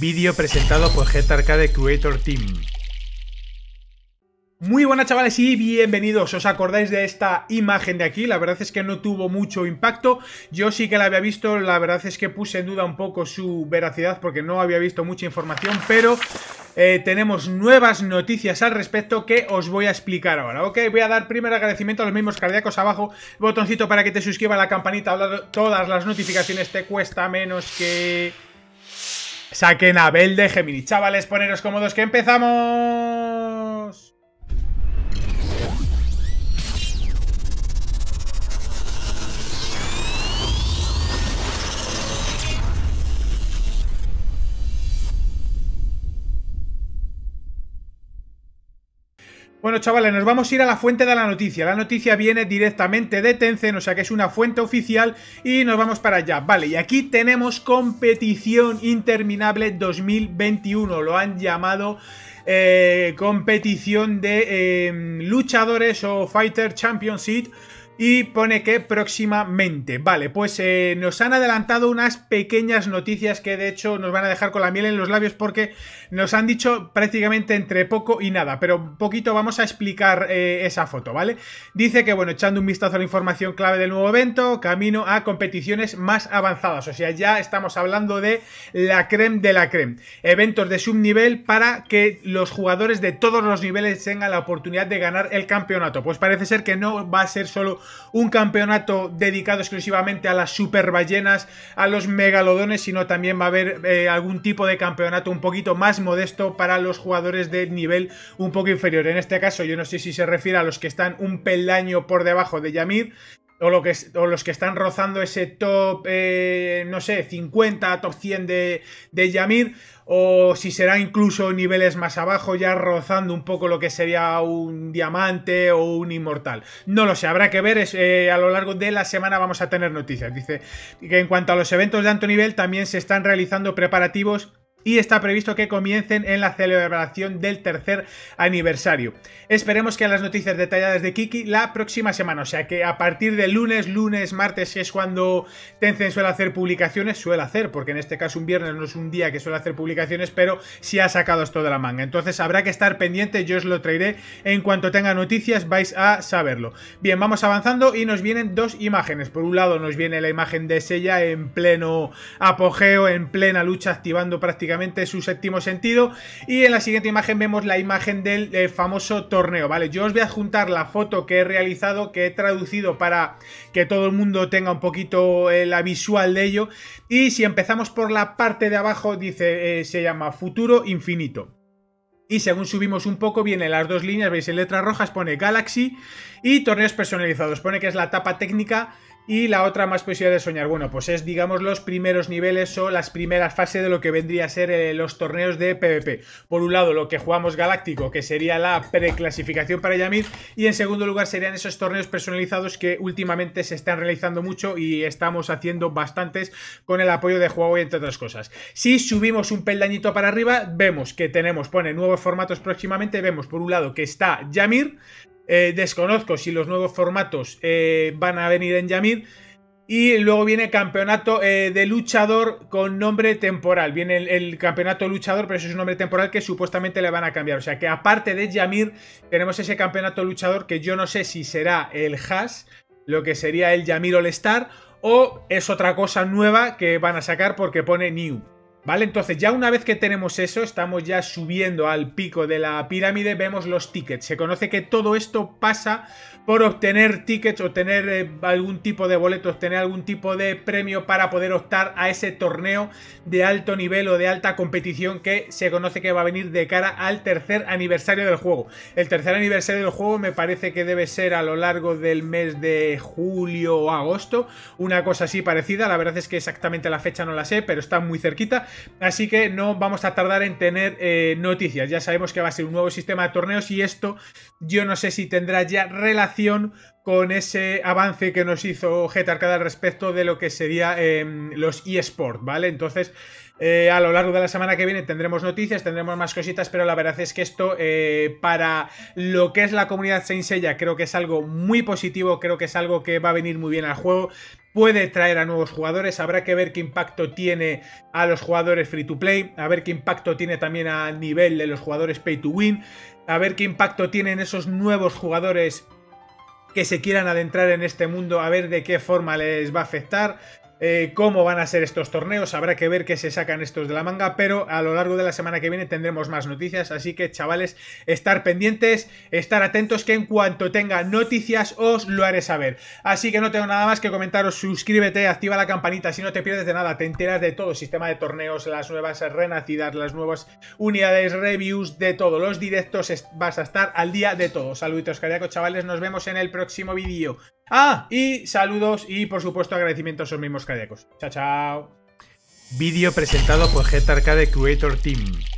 Vídeo presentado por Get Arcade Creator Team. Muy buenas chavales y bienvenidos, ¿os acordáis de esta imagen de aquí? La verdad es que no tuvo mucho impacto, yo sí que la había visto, la verdad es que puse en duda un poco su veracidad porque no había visto mucha información, pero eh, tenemos nuevas noticias al respecto que os voy a explicar ahora, ¿ok? Voy a dar primer agradecimiento a los mismos cardíacos abajo, botoncito para que te suscribas, la campanita, todas las notificaciones, te cuesta menos que Saquen a Bel de Gemini Chavales, poneros cómodos que empezamos. Bueno, chavales, nos vamos a ir a la fuente de la noticia. La noticia viene directamente de Tencent, o sea que es una fuente oficial y nos vamos para allá. Vale, y aquí tenemos competición interminable 2021, lo han llamado... Eh, competición de eh, luchadores o Fighter Championship y pone que próximamente. Vale, pues eh, nos han adelantado unas pequeñas noticias que de hecho nos van a dejar con la miel en los labios porque nos han dicho prácticamente entre poco y nada. Pero un poquito vamos a explicar eh, esa foto, ¿vale? Dice que, bueno, echando un vistazo a la información clave del nuevo evento, camino a competiciones más avanzadas. O sea, ya estamos hablando de la creme de la creme. Eventos de subnivel para que los jugadores de todos los niveles tengan la oportunidad de ganar el campeonato. Pues parece ser que no va a ser solo un campeonato dedicado exclusivamente a las super ballenas, a los megalodones, sino también va a haber eh, algún tipo de campeonato un poquito más modesto para los jugadores de nivel un poco inferior. En este caso, yo no sé si se refiere a los que están un peldaño por debajo de Yamir, o, los que están rozando ese top, eh, no sé, 50, top 100 de, Yamir, o si será incluso niveles más abajo, ya rozando un poco lo que sería un diamante o un inmortal. No lo sé, habrá que ver, es, eh, a lo largo de la semana vamos a tener noticias. Dice que en cuanto a los eventos de alto nivel también se están realizando preparativos y está previsto que comiencen en la celebración del tercer aniversario. Esperemos que las noticias detalladas de Kiki la próxima semana, o sea que a partir de lunes, lunes, martes, es cuando Tencent suele hacer publicaciones, suele hacer, porque en este caso un viernes no es un día que suele hacer publicaciones, pero sí ha sacado esto de la manga. Entonces habrá que estar pendiente, yo os lo traeré en cuanto tenga noticias, vais a saberlo. Bien, vamos avanzando y nos vienen dos imágenes. Por un lado nos viene la imagen de Sella en pleno apogeo, en plena lucha, activando prácticamente su séptimo sentido. Y en la siguiente imagen vemos la imagen del eh, famoso torneo, ¿vale? Yo os voy a juntar la foto que he realizado, que he traducido para que todo el mundo tenga un poquito eh, la visual de ello. Y si empezamos por la parte de abajo, dice, eh, se llama Futuro Infinito. Y según subimos un poco, vienen las dos líneas, veis en letras rojas pone Galaxy y torneos personalizados, pone que es la tapa técnica y la otra más posibilidad de soñar, bueno, pues es, digamos, los primeros niveles o las primeras fases de lo que vendría a ser eh, los torneos de PvP. Por un lado, lo que jugamos galáctico, que sería la preclasificación para Yamir. y en segundo lugar serían esos torneos personalizados que últimamente se están realizando mucho y estamos haciendo bastantes con el apoyo de Huawei, entre otras cosas. Si subimos un peldañito para arriba, vemos que tenemos, pone nuevos formatos próximamente, vemos por un lado que está Yamir, eh, desconozco si los nuevos formatos eh, van a venir en Yamir. Y luego viene campeonato eh, de luchador con nombre temporal. Viene el, campeonato luchador, pero eso es un nombre temporal que supuestamente le van a cambiar. O sea que aparte de Yamir, tenemos ese campeonato luchador que yo no sé si será el Hash, lo que sería el Yamir All Star, o es otra cosa nueva que van a sacar porque pone New. ¿Vale? Entonces ya una vez que tenemos eso, estamos ya subiendo al pico de la pirámide, vemos los tickets. Se conoce que todo esto pasa por obtener tickets, obtener eh, algún tipo de boleto, obtener algún tipo de premio para poder optar a ese torneo de alto nivel o de alta competición que se conoce que va a venir de cara al tercer aniversario del juego. El tercer aniversario del juego me parece que debe ser a lo largo del mes de julio o agosto, una cosa así parecida. La verdad es que exactamente la fecha no la sé, pero está muy cerquita. Así que no vamos a tardar en tener eh, noticias. Ya sabemos que va a ser un nuevo sistema de torneos y esto yo no sé si tendrá ya relación con ese avance que nos hizo Arcada al respecto de lo que sería em, los eSports, ¿vale? Entonces, eh, a lo largo de la semana que viene tendremos noticias, tendremos más cositas, pero la verdad es que esto eh, para lo que es la comunidad Seiya creo que es algo muy positivo, creo que es algo que va a venir muy bien al juego puede traer a nuevos jugadores, habrá que ver qué impacto tiene a los jugadores free to play, a ver qué impacto tiene también a nivel de los jugadores pay to win, a ver qué impacto tienen esos nuevos jugadores que se quieran adentrar en este mundo a ver de qué forma les va a afectar. Eh, cómo van a ser estos torneos, habrá que ver qué se sacan estos de la manga, pero a lo largo de la semana que viene tendremos más noticias, así que chavales, estar pendientes, estar atentos que en cuanto tenga noticias os lo haré saber. Así que no tengo nada más que comentaros, suscríbete, activa la campanita, si no te pierdes de nada, te enteras de todo, sistema de torneos, las nuevas renacidas, las nuevas unidades, reviews, de todo, los directos, vas a estar al día de todo. Saluditos cariaco chavales, nos vemos en el próximo vídeo. Ah, y saludos y por supuesto agradecimientos a esos mismos cardíacos. Chao, chao. Vídeo presentado por Get Arcade Creator Team.